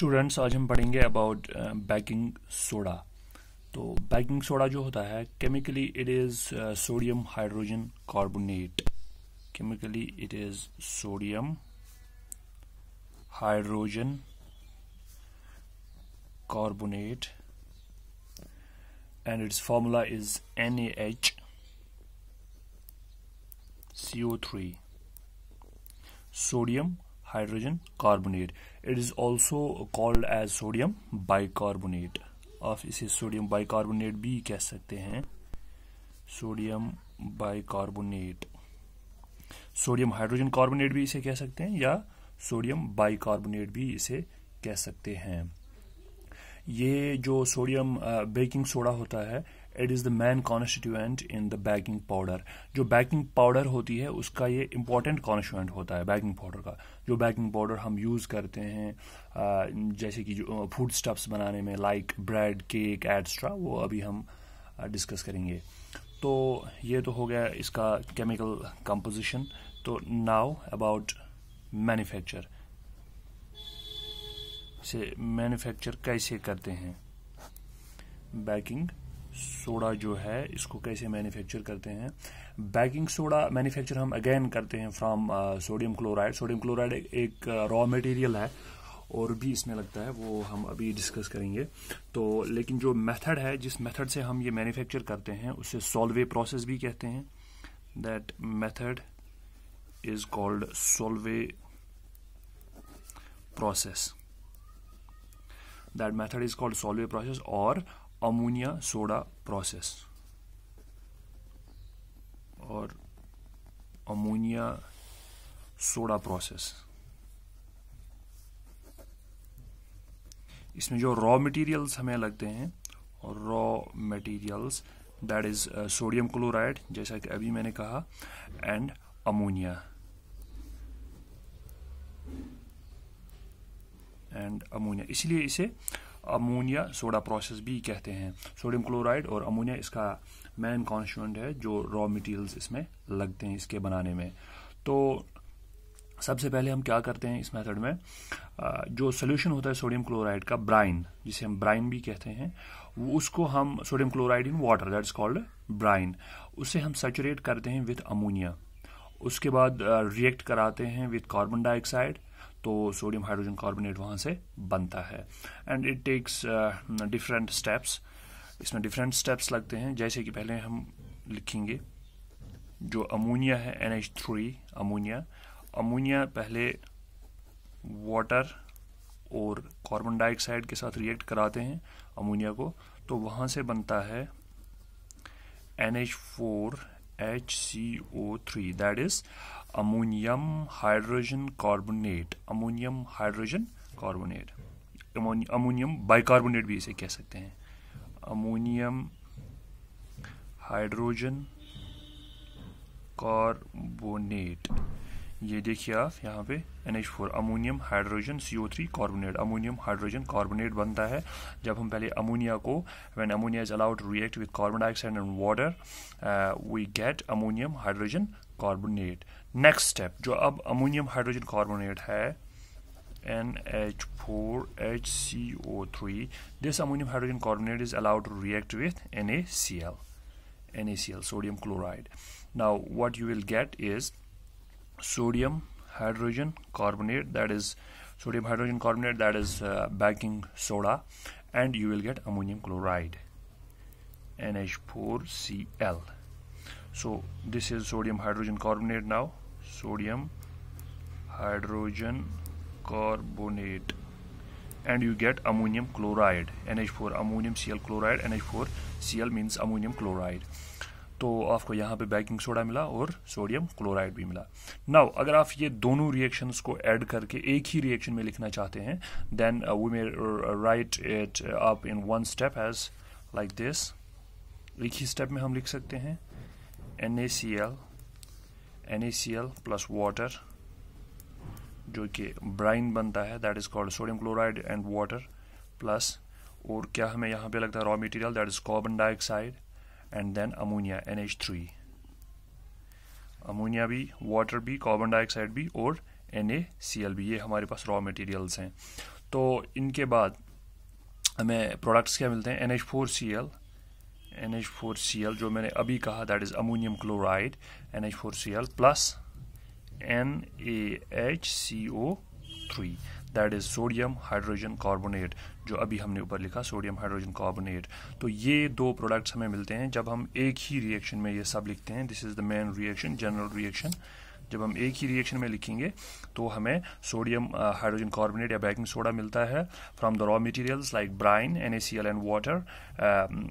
students आज हम पढ़ेंगे अबाउट बेकिंग सोडा तो बेकिंग सोडा जो होता है chemically it is sodium hydrogen carbonate chemically it is sodium hydrogen carbonate and its formula N H C O three sodium hydrogen carbonate it is also called as sodium bicarbonate आप इसे sodium bicarbonate भी कह सकते हैं sodium bicarbonate sodium hydrogen carbonate भी इसे कह सकते हैं या सोडियम बाइकार्बोनेट भी इसे कह सकते हैं ये जो सोडियम बेकिंग सोडा होता है it is the main constituent in the baking powder जो बैकिंग पाउडर होती है उसका ये इंपॉर्टेंट कॉन्स्टिट्यूएंट होता है बैकिंग पाउडर का जो बैकिंग पाउडर हम यूज़ करते हैं जैसे कि जो फूड स्टफ्स बनाने में लाइक ब्रेड केक एट्सट्रा वो अभी हम डिस्कस करेंगे तो ये तो हो गया इसका केमिकल कंपोजिशन तो नाउ अबाउट मैन्युफैक्चर से मैन्युफैक्चर कैसे करते हैं बैकिंग सोडा जो है इसको कैसे मैन्युफैक्चर करते हैं बैकिंग सोडा मैन्युफैक्चर हम अगेन करते हैं from sodium chloride sodium chloride एक रॉ मटेरियल uh, है और भी इसमें लगता है वो हम अभी डिस्कस करेंगे तो लेकिन जो मेथड है जिस मेथड से हम ये मैन्युफैक्चर करते हैं उसे सोलवे प्रोसेस भी कहते हैं that method is called Solvay process that method is called solvay process or ammonia soda process और अमोनिया सोडा प्रोसेस इसमें जो रॉ मटेरियल्स हमें लगते हैं और raw materials that is sodium chloride जैसा कि अभी मैंने कहा एंड अमोनिया एंड अमोनिया इसलिए इसे अमोनिया सोडा प्रोसेस भी कहते हैं सोडियम क्लोराइड और अमोनिया इसका मेन कॉन्स्टिट्यूंट है जो रॉ मटेरियल्स इसमें लगते हैं इसके बनाने में तो सबसे पहले हम क्या करते हैं इस मेथड में जो सोल्यूशन होता है सोडियम क्लोराइड का ब्राइन जिसे हम ब्राइन भी कहते हैं उसको हम sodium chloride in water that is called brine उसे हम सेचुरेट करते हैं विथ अमोनिया उसके बाद रिएक्ट कराते हैं विथ कार्बन डाइऑक्साइड तो सोडियम हाइड्रोजन कार्बोनेट वहां से बनता है and it takes different steps इसमें डिफरेंट स्टेप्स लगते हैं जैसे कि पहले हम लिखेंगे जो अमोनिया है N H three ammonia ammonia पहले वाटर और कार्बन डाइऑक्साइड के साथ रिएक्ट कराते हैं अमोनिया को तो वहां से बनता है N H four HCO3 that is ammonium hydrogen carbonate ammonium hydrogen carbonate ammonium bicarbonate भी इसे कह सकते हैं अमोनियम हाइड्रोजन कार्बोनेट ये देखिए आप यहाँ पे NH4 ammonium hydrogen CO3 carbonate ammonium hydrogen carbonate बनता है जब हम पहले अमोनिया को when ammonia is allowed to react with carbon dioxide and water we get ammonium hydrogen carbonate next step जो अब अमोनियम हाइड्रोजन कार्बोनेट है NH4HCO3 to react with N A C L N A NaCl NaCl sodium chloride now what you will get is sodium hydrogen carbonate that is sodium hydrogen carbonate that is uh, baking soda and you will get ammonium chloride NH4Cl so this is sodium hydrogen carbonate now sodium hydrogen carbonate and you get ammonium chloride NH4 ammonium Cl chloride NH4 Cl means ammonium chloride तो आपको यहाँ पे baking soda मिला और sodium chloride भी मिला now अगर आप ये दोनों रिएक्शंस को ऐड करके एक ही रिएक्शन में लिखना चाहते हैं then we may write it up in one step as like this एक ही स्टेप में हम लिख सकते हैं N A C L N A C L plus water जो कि ब्राइन बनता है that is called sodium chloride and water plus और क्या हमें यहाँ पे लगता है raw material that is carbon dioxide and then ammonia N H three ammonia भी वाटर भी कार्बन डाइऑक्साइड भी और एन ए सी एल भी ये हमारे पास रॉ मटेरियल्स हैं तो इनके बाद हमें प्रोडक्ट्स क्या मिलते हैं N H four C L N H four C L जो मैंने अभी कहा that is ammonium chloride N H four C L plus N A H C O three that is sodium hydrogen carbonate जो अभी हमने ऊपर लिखा sodium hydrogen carbonate तो ये दो प्रोडक्ट्स हमें मिलते हैं जब हम एक ही रिएक्शन में ये सब लिखते हैं this is the main reaction general reaction जब हम एक ही रिएक्शन में लिखेंगे तो हमें सोडियम हाइड्रोजन कार्बोनेट या बेकिंग सोडा मिलता है from the raw materials like brine N and water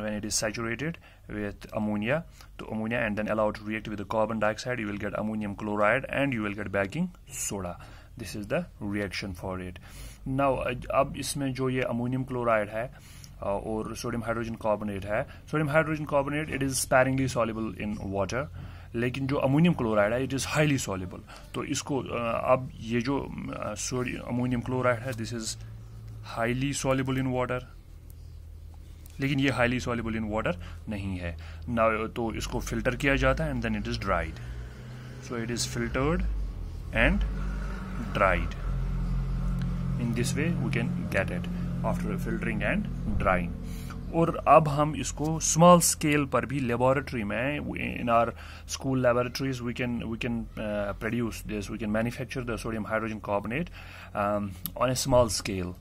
when it is saturated with ammonia तो ammonia and then allowed to react with carbon dioxide you will get ammonium chloride and you will get baking soda this is the reaction for it now अब इसमें जो ये ammonium chloride है uh, और sodium hydrogen carbonate है sodium hydrogen carbonate it is sparingly soluble in water लेकिन जो ammonium chloride है इट इज़ हाईली सॉलेबल तो इसको uh, अब ये जो सोडियम अमोनियम क्लोराइड है this is highly soluble in water लेकिन ये हाईली सॉलेबल इन वाटर नहीं है ना तो इसको फिल्टर किया जाता है and then it is dried so it is filtered and dried in this way we can get it after filtering and drying और अब हम इसको स्मॉल स्केल पर भी लेबोरेटरी में in our school laboratories we can we can produce this we can manufacture the sodium hydrogen carbonate on a small scale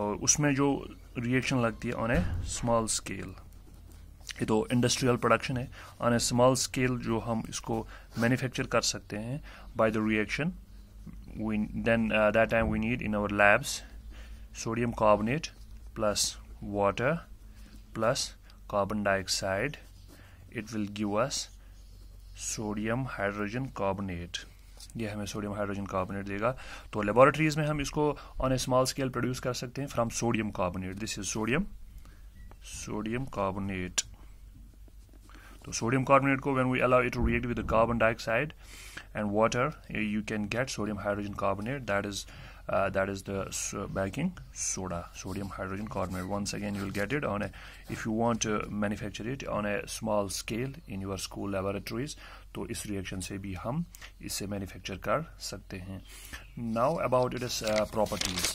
और उसमें जो रिएक्शन लगती है ऑन ए स्मॉल स्केल ये तो इंडस्ट्रियल प्रोडक्शन है ऑन ए स्मॉल स्केल जो हम इसको मैन्युफैक्चर कर सकते हैं by the reaction we then uh, that time we need in our labs sodium carbonate plus water plus carbon dioxide it will give us sodium hydrogen carbonate ये हमें sodium hydrogen carbonate देगा तो laboratories में हम इसको on a small scale produce कर सकते हैं from sodium carbonate this is sodium sodium carbonate तो सोडियम कार्बोनेट को when we allow it to react with carbon dioxide and water you can get sodium hydrogen carbonate that is uh, that is the baking soda sodium hydrogen carbonate once again you will get it on a if you want to manufacture it on a small scale in your school laboratories to is reaction se bhi hum isse manufacture kar sakte hain now about its uh, properties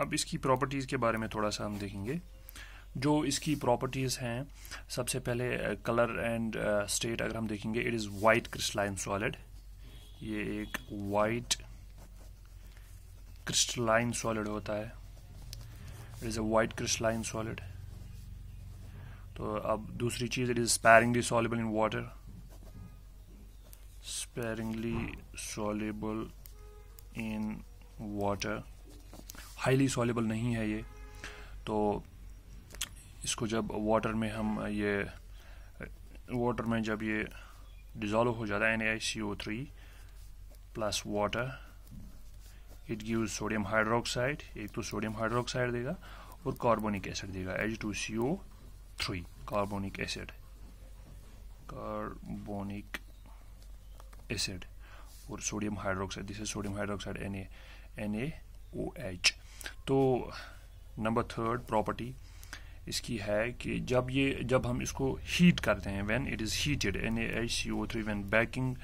अब इसकी properties के बारे में थोड़ा सा हम देखेंगे जो इसकी प्रॉपर्टीज़ हैं सबसे पहले कलर एंड स्टेट अगर हम देखेंगे it is white crystalline solid ये एक वाइट क्रिस्टलाइन सॉलिड होता है it is a white crystalline solid तो अब दूसरी चीज़ it is sparingly soluble in water sparingly soluble in water highly soluble नहीं है ये तो इसको जब वाटर में हम ये वाटर में जब ये डिज़ोल्व हो जाता है N I C O three plus water it give sodium hydroxide एक तो सोडियम हाइड्रोक्साइड देगा और कार्बोनिक एसिड देगा H two C O three carbonic acid carbonic acid और sodium hydroxide this is sodium hydroxide N A N A O H तो number third property इसकी है कि जब ये जब हम इसको हीट करते हैं when it is heated N A H C O three when baking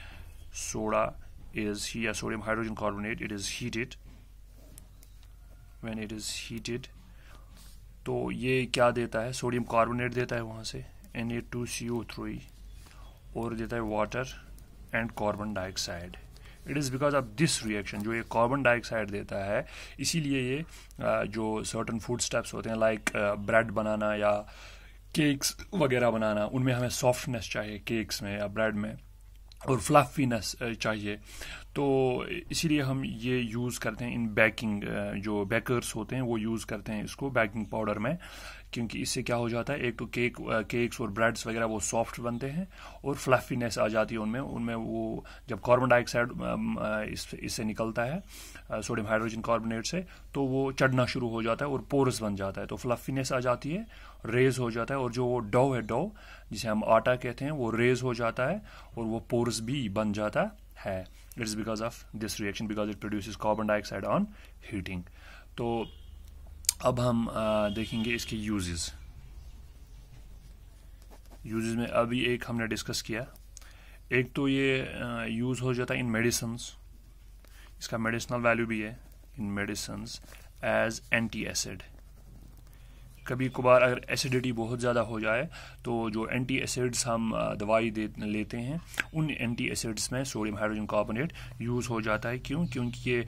soda is या sodium hydrogen carbonate it is heated when it is heated तो ये क्या देता है सोडियम कार्बोनेट देता है वहाँ से N A two C O three और देता है water and carbon dioxide it is because of this reaction जो ये कार्बन डाइऑक्साइड देता है इसीलिए ये जो सर्टन फूड स्टेप्स होते हैं लाइक ब्रेड बनाना या केक्स वगैरह बनाना उनमें हमें सॉफ्टनेस चाहिए केक्स में या ब्रेड में और फ्लफीनेस चाहिए तो इसीलिए हम ये यूज़ करते हैं इन बेकिंग जो बेकर्स होते हैं वो यूज़ करते हैं इसको बेकिंग पाउडर में क्योंकि इससे क्या हो जाता है एक तो केक केक्स और ब्रेड्स वगैरह वो सॉफ्ट बनते हैं और फ्लफीनेस आ जाती है उनमें उनमें वो जब कार्बन डाइऑक्साइड इस इससे निकलता है सोडियम हाइड्रोजन कार्बोनेट से तो वो चढ़ना शुरू हो जाता है और पोरस बन जाता है तो फ्लफीनेस आ जाती है रेज हो जाता है और जो वो डव है डो जिसे हम आटा कहते हैं वो रेज हो जाता है और वो पोरस भी बन जाता है it's because of this reaction because it produce carbon dioxide on heating तो अब हम देखेंगे इसके यूजेस यूजेस में अभी एक हमने डिस्कस किया एक तो ये यूज़ हो जाता है इन मेडिसन इसका मेडिसिनल वैल्यू भी है in medicines as antacid कभी कभार अगर एसिडिटी बहुत ज़्यादा हो जाए तो जो एंटी एसिड्स हम दवाई दे लेते हैं उन एंटी एसिड्स में सोडियम हाइड्रोजन कार्बोनेट यूज़ हो जाता है क्यों क्योंकि ये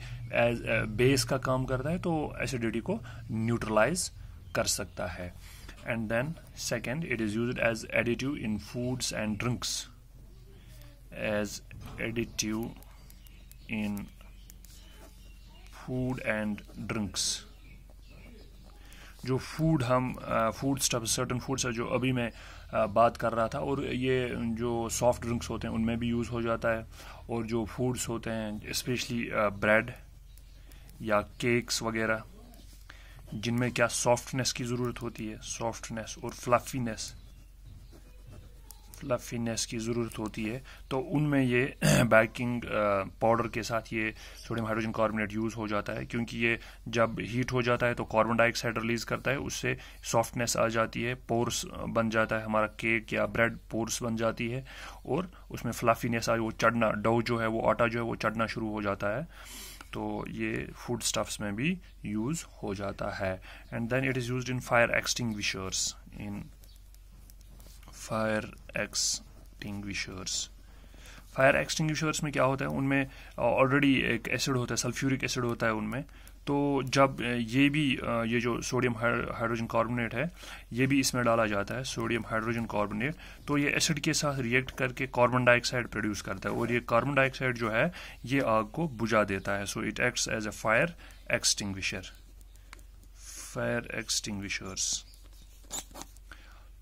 एज बेस का काम करता है तो एसिडिटी को न्यूट्रलाइज कर सकता है and then second it is use as additive in foods and drinks as additive in food and drinks जो फूड हम फूड स्टफ सर्टन फूड्स जो अभी मैं uh, बात कर रहा था और ये जो सॉफ्ट ड्रिंक्स होते हैं उनमें भी यूज़ हो जाता है और जो फूड्स होते हैं स्पेशली ब्रेड uh, या केक्स वगैरह जिनमें क्या सॉफ्टनेस की ज़रूरत होती है सॉफ्टनेस और फ्लफीनेस फ्लफीनेस की ज़रूरत होती है तो उनमें ये बैकिंग पाउडर के साथ ये सोडियम हाइड्रोजन कार्बोनेट यूज़ हो जाता है क्योंकि ये जब हीट हो जाता है तो कार्बन डाइऑक्साइड रिलीज़ करता है उससे सॉफ्टनेस आ जाती है पोर्स बन जाता है हमारा केक या ब्रेड पोर्स बन जाती है और उसमें फ्लफीनेस आ वो चढ़ना डो जो है वो आटा जो है वो चढ़ना शुरू हो जाता है तो ये फूड स्टफ्स में भी यूज़ हो जाता है and then it is use in fire exting in fire extinguishers fire extinguishers में क्या होता है उनमें ऑलरेडी एक एसिड होता है सल्फ्यूरिक एसिड होता है उनमें तो जब ये भी ये जो सोडियम हाइड्रोजन कार्बोनेट है ये भी इसमें डाला जाता है सोडियम हाइड्रोजन कार्बोनेट तो ये एसिड के साथ रिएक्ट करके कार्बन डाइऑक्साइड प्रोड्यूस करता है और ये कार्बन डाइऑक्साइड जो है ये आग को बुझा देता है so it acts as a fire extinguisher fire extinguishers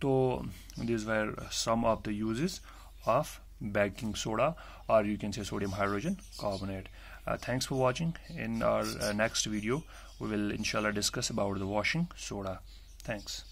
so these were some of the uses of baking soda or you can say sodium hydrogen carbonate uh, thanks for watching in our uh, next video we will inshallah discuss about the washing soda thanks